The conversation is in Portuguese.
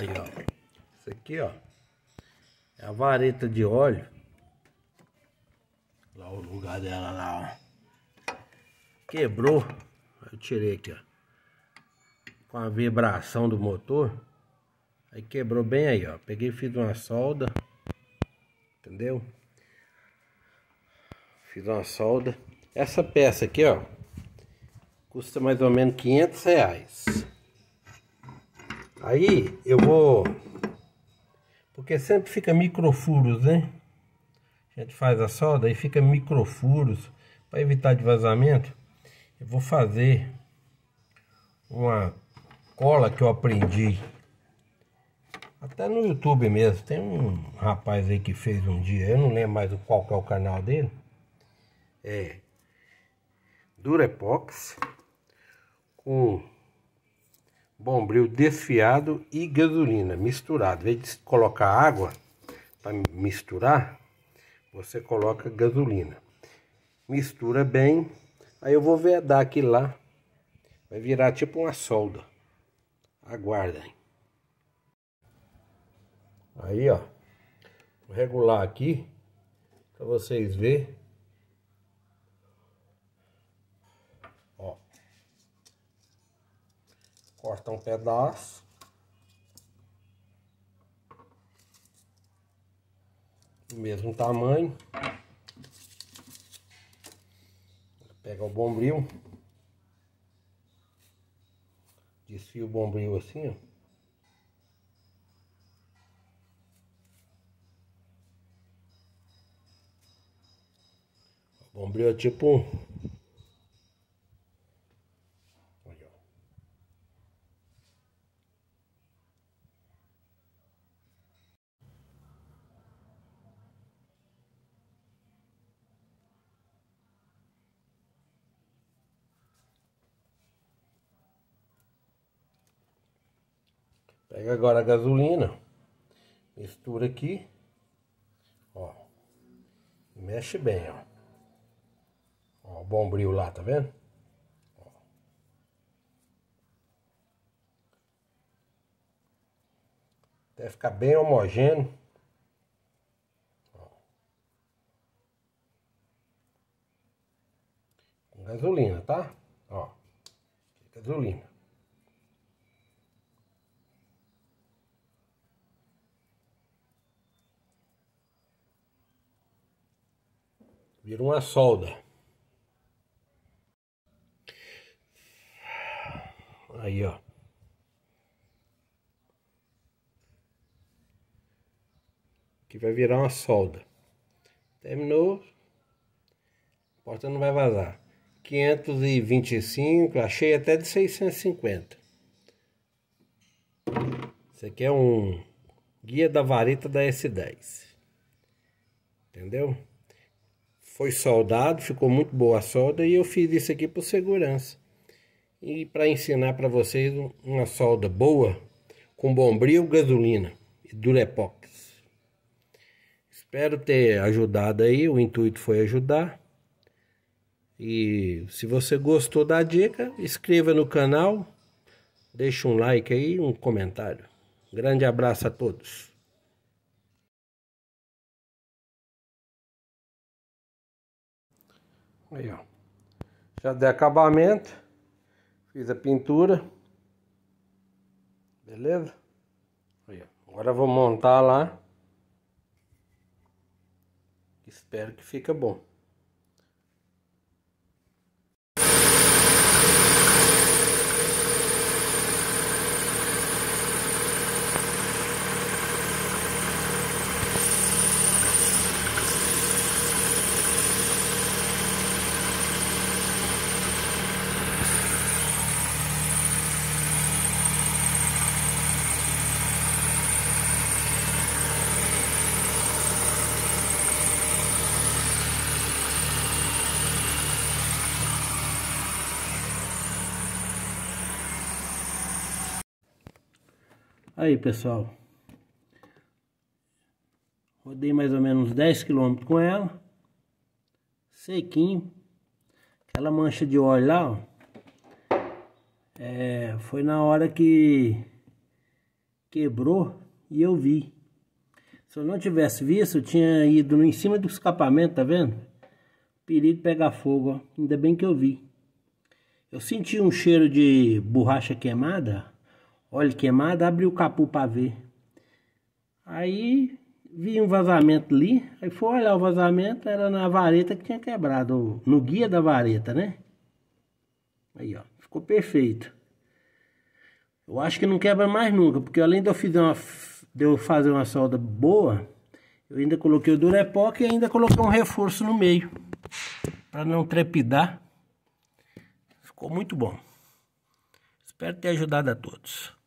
Aí, ó. Isso aqui, ó. É a vareta de óleo. Lá o lugar dela, lá, ó. Quebrou. Eu tirei aqui, ó. Com a vibração do motor. Aí quebrou bem aí, ó. Peguei e fiz uma solda. Entendeu? Fiz uma solda. Essa peça aqui, ó. Custa mais ou menos 500 reais. Aí eu vou... Porque sempre fica microfuros, né? A gente faz a solda e fica microfuros. Para evitar de vazamento, eu vou fazer uma cola que eu aprendi. Até no YouTube mesmo. Tem um rapaz aí que fez um dia. Eu não lembro mais qual que é o canal dele. É... Durepox com bombril desfiado e gasolina misturado. Em vez de colocar água para misturar, você coloca gasolina. Mistura bem, aí eu vou vedar aqui lá. Vai virar tipo uma solda. Aguardem. Aí, ó. Vou regular aqui para vocês verem corta um pedaço. Do mesmo tamanho. Pega o bombril. Desfia o bombril assim, ó. Bombril é tipo Pega agora a gasolina, mistura aqui, ó, mexe bem, ó. Ó, o bombril lá, tá vendo? Ó. Até ficar bem homogêneo. Ó. Com gasolina, tá? Ó, gasolina. Vira uma solda. Aí, ó. Que vai virar uma solda. Terminou. A porta não vai vazar. 525, achei até de 650. Isso aqui é um guia da vareta da S10. Entendeu? foi soldado, ficou muito boa a solda e eu fiz isso aqui por segurança. E para ensinar para vocês uma solda boa com bombril, gasolina e durepox. Espero ter ajudado aí, o intuito foi ajudar. E se você gostou da dica, inscreva no canal, deixe um like aí, um comentário. Grande abraço a todos. Aí, ó. Já dei acabamento. Fiz a pintura. Beleza? Aí, ó. Agora vou montar lá. Espero que fica bom. Aí, pessoal. Rodei mais ou menos 10 km com ela. Sequinho. Aquela mancha de óleo lá, ó. É, foi na hora que quebrou e eu vi. Se eu não tivesse visto, eu tinha ido em cima do escapamento, tá vendo? Perigo pegar fogo, ó. Ainda bem que eu vi. Eu senti um cheiro de borracha queimada óleo queimado, abri o capô para ver. Aí vi um vazamento ali, aí foi olhar o vazamento, era na vareta que tinha quebrado, no guia da vareta, né? Aí, ó, ficou perfeito. Eu acho que não quebra mais nunca, porque além de eu, uma, de eu fazer uma solda boa, eu ainda coloquei o durepoc e ainda coloquei um reforço no meio, para não trepidar. Ficou muito bom. Espero ter ajudado a todos.